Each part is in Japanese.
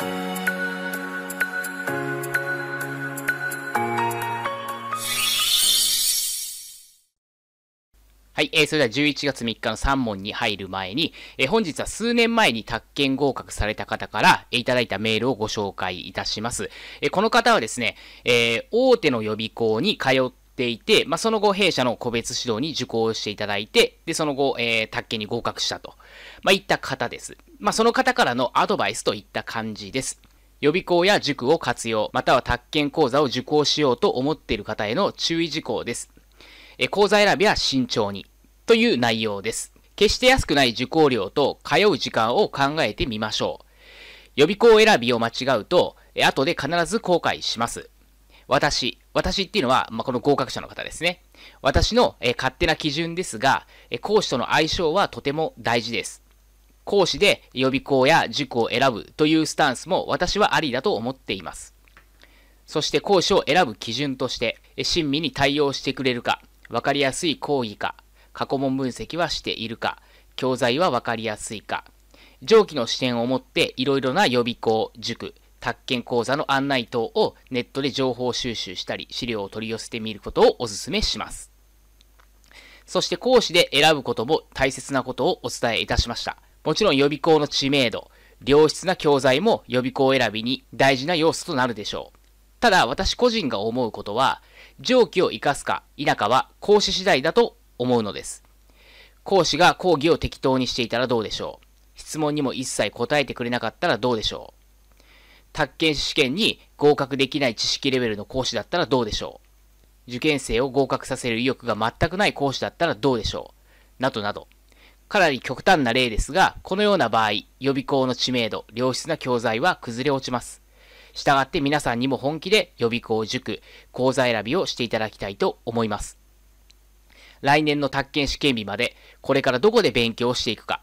はい、えー、それでは11月3日の3問に入る前に、えー、本日は数年前に宅建合格された方から、えー、いただいたメールをご紹介いたします。えー、この方はですね、え大手の予備校に通っていて、まあ、その後、弊社の個別指導に受講していただいて、で、その後、えー、宅建に合格したと、まあ、いった方です。まあ、その方からのアドバイスといった感じです。予備校や塾を活用、または宅建講座を受講しようと思っている方への注意事項です。え講座選びは慎重にという内容です。決して安くない受講料と通う時間を考えてみましょう。予備校選びを間違うと、え後で必ず後悔します。私、私っていうのは、まあ、この合格者の方ですね。私の、え勝手な基準ですが、え講師との相性はとても大事です。講師で予備校や塾を選ぶというスタンスも私はありだと思っています。そして講師を選ぶ基準として、親身に対応してくれるか、分かりやすい講義か、過去問分析はしているか、教材は分かりやすいか、上記の視点を持っていろいろな予備校、塾、宅建講座の案内等をネットで情報収集したり、資料を取り寄せてみることをお勧めします。そして講師で選ぶことも大切なことをお伝えいたしました。もちろん予備校の知名度、良質な教材も予備校選びに大事な要素となるでしょう。ただ私個人が思うことは、上記を活かすか否かは講師次第だと思うのです。講師が講義を適当にしていたらどうでしょう質問にも一切答えてくれなかったらどうでしょう宅建試験に合格できない知識レベルの講師だったらどうでしょう受験生を合格させる意欲が全くない講師だったらどうでしょうなどなど。かなり極端な例ですが、このような場合、予備校の知名度、良質な教材は崩れ落ちます。したがって皆さんにも本気で予備校、塾、講座選びをしていただきたいと思います。来年の宅建試験日まで、これからどこで勉強していくか、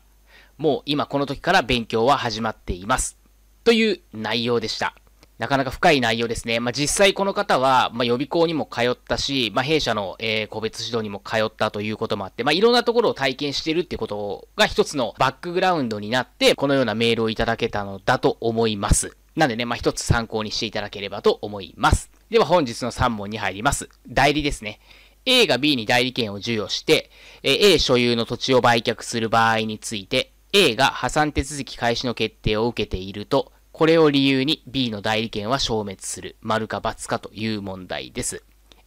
もう今この時から勉強は始まっています。という内容でした。なかなか深い内容ですね。まあ、実際この方は、まあ、予備校にも通ったし、まあ、弊社の、えー、個別指導にも通ったということもあって、まあ、いろんなところを体験しているっていうことが一つのバックグラウンドになって、このようなメールをいただけたのだと思います。なんでね、まあ、一つ参考にしていただければと思います。では本日の3問に入ります。代理ですね。A が B に代理権を授与して、A 所有の土地を売却する場合について、A が破産手続き開始の決定を受けていると、これを理由に B の代理権は消滅する。丸か×かという問題です。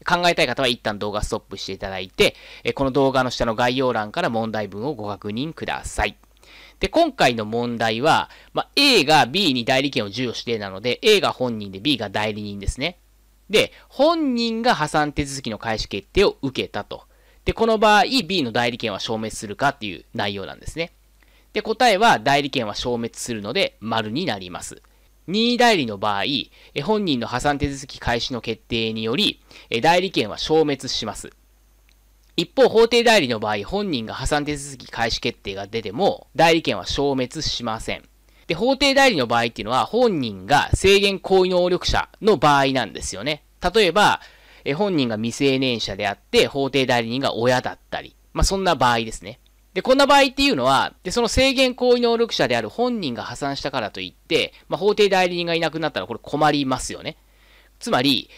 考えたい方は一旦動画ストップしていただいて、この動画の下の概要欄から問題文をご確認ください。で、今回の問題は、まあ、A が B に代理権を授与してなので、A が本人で B が代理人ですね。で、本人が破産手続きの開始決定を受けたと。で、この場合、B の代理権は消滅するかっていう内容なんですね。で、答えは代理権は消滅するので、丸になります。任意代理の場合、本人の破産手続き開始の決定により、代理権は消滅します。一方、法定代理の場合、本人が破産手続き開始決定が出ても、代理権は消滅しません。で、法定代理の場合っていうのは、本人が制限行為能力者の場合なんですよね。例えば、え本人が未成年者であって、法定代理人が親だったり、まあ、そんな場合ですね。で、こんな場合っていうのは、で、その制限行為能力者である本人が破産したからといって、まあ、法定代理人がいなくなったらこれ困りますよね。つまり、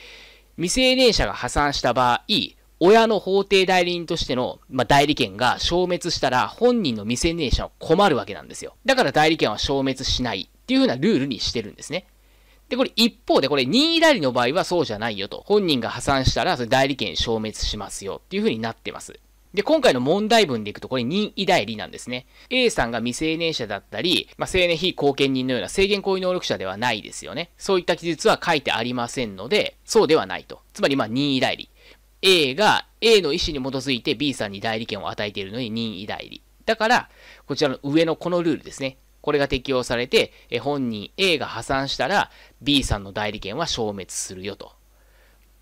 未成年者が破産した場合、親の法定代理人としての、まあ、代理権が消滅したら本人の未成年者は困るわけなんですよ。だから代理権は消滅しないっていうふうなルールにしてるんですね。で、これ一方でこれ任意代理の場合はそうじゃないよと。本人が破産したらそれ代理権消滅しますよっていうふうになってます。で、今回の問題文でいくと、これ任意代理なんですね。A さんが未成年者だったり、まあ、成年非貢献人のような制限行為能力者ではないですよね。そういった記述は書いてありませんので、そうではないと。つまり、まあ、任意代理。A が A の意思に基づいて B さんに代理権を与えているのに任意代理。だから、こちらの上のこのルールですね。これが適用されて、え本人 A が破産したら B さんの代理権は消滅するよと。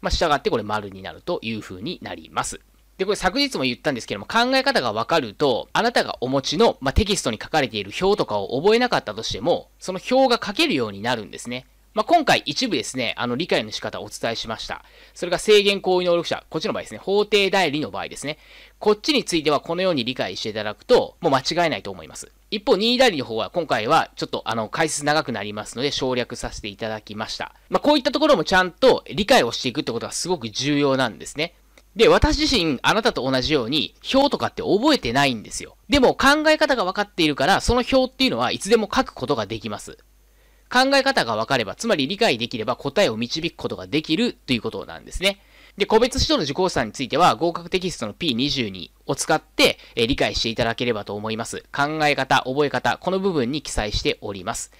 まあ、従ってこれ丸になるというふうになります。で、これ昨日も言ったんですけども、考え方がわかると、あなたがお持ちの、まあ、テキストに書かれている表とかを覚えなかったとしても、その表が書けるようになるんですね。まあ、今回一部ですね、あの理解の仕方をお伝えしました。それが制限行為能力者、こっちの場合ですね、法定代理の場合ですね。こっちについてはこのように理解していただくと、もう間違いないと思います。一方、任意代理の方は今回はちょっとあの解説長くなりますので省略させていただきました。まあ、こういったところもちゃんと理解をしていくってことがすごく重要なんですね。で、私自身、あなたと同じように、表とかって覚えてないんですよ。でも、考え方が分かっているから、その表っていうのはいつでも書くことができます。考え方が分かれば、つまり理解できれば答えを導くことができるということなんですね。で、個別指導の受講者さんについては、合格テキストの P22 を使って、え理解していただければと思います。考え方、覚え方、この部分に記載しております。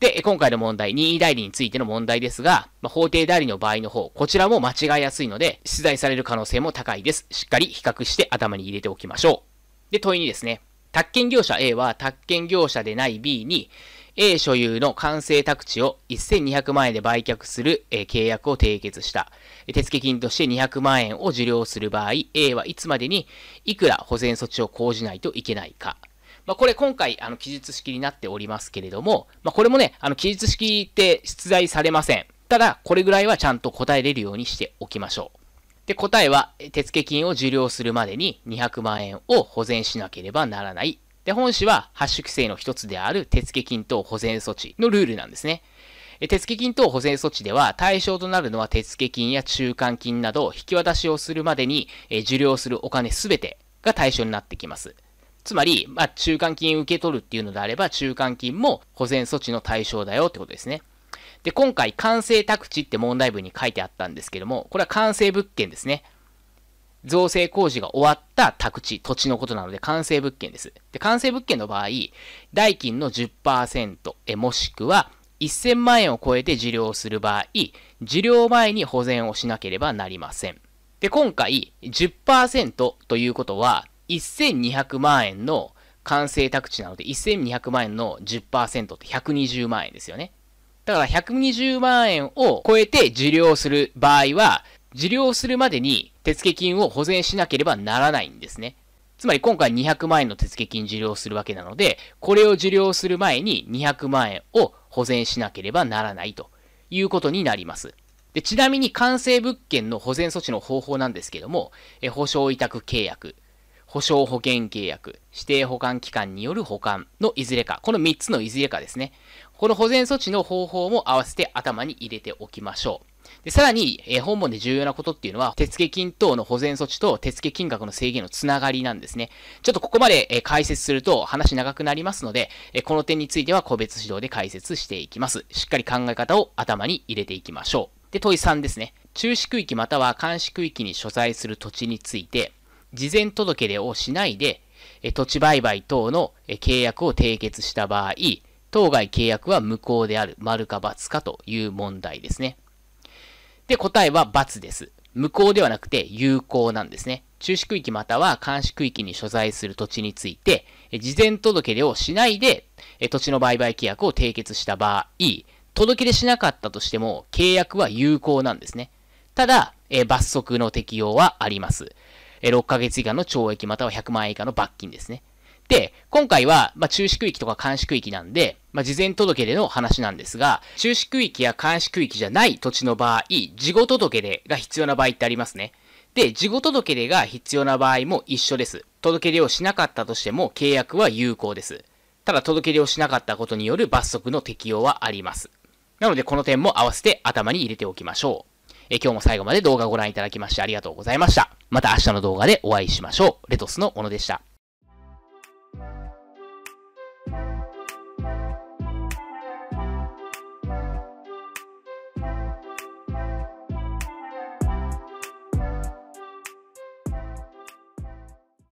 で、今回の問題、任意代理についての問題ですが、ま法定代理の場合の方、こちらも間違いやすいので、出題される可能性も高いです。しっかり比較して頭に入れておきましょう。で、問いにですね、宅建業者 A は宅建業者でない B に、A 所有の完成宅地を1200万円で売却する、契約を締結した。手付金として200万円を受領する場合、A はいつまでにいくら保全措置を講じないといけないか。まあ、これ今回、あの、記述式になっておりますけれども、まあ、これもね、あの、記述式って出題されません。ただ、これぐらいはちゃんと答えれるようにしておきましょう。で、答えは、手付金を受領するまでに200万円を保全しなければならないで、本誌は発種規制の一つである手付金等保全措置のルールなんですね。手付金等保全措置では対象となるのは手付金や中間金など引き渡しをするまでに受領するお金すべてが対象になってきます。つまり、まあ、中間金受け取るっていうのであれば、中間金も保全措置の対象だよってことですね。で、今回、完成宅地って問題文に書いてあったんですけども、これは完成物件ですね。造成工事が終わった宅地、土地のことなので完成物件です。で、完成物件の場合、代金の10%えもしくは1000万円を超えて受領する場合、受領前に保全をしなければなりません。で、今回10%ということは1200万円の完成宅地なので1200万円の10%って120万円ですよね。だから120万円を超えて受領する場合は、受領するまでに手付金を保全しなければならないんですね。つまり今回200万円の手付金受領するわけなので、これを受領する前に200万円を保全しなければならないということになります。でちなみに完成物件の保全措置の方法なんですけども、え保証委託契約、保証保険契約、指定保管機関による保管のいずれか、この3つのいずれかですね。この保全措置の方法も合わせて頭に入れておきましょう。で、さらに、えー、本文で重要なことっていうのは、手付金等の保全措置と手付金額の制限のつながりなんですね。ちょっとここまで、えー、解説すると話長くなりますので、えー、この点については個別指導で解説していきます。しっかり考え方を頭に入れていきましょう。で、問い3ですね。中止区域または監視区域に所在する土地について、事前届出をしないで、え土地売買等の契約を締結した場合、当該契約は無効である、丸か×かという問題ですね。で、答えは×です。無効ではなくて有効なんですね。中止区域または監視区域に所在する土地について、事前届出をしないで、土地の売買契約を締結した場合、届出しなかったとしても契約は有効なんですね。ただ、罰則の適用はあります。6ヶ月以下の懲役または100万円以下の罰金ですね。で、今回は、まあ、中止区域とか監視区域なんで、まあ、事前届での話なんですが、中止区域や監視区域じゃない土地の場合、事後届出が必要な場合ってありますね。で、事後届出が必要な場合も一緒です。届出をしなかったとしても契約は有効です。ただ届け出をしなかったことによる罰則の適用はあります。なのでこの点も合わせて頭に入れておきましょう。え今日も最後まで動画をご覧いただきましてありがとうございました。また明日の動画でお会いしましょう。レトスの小野でした。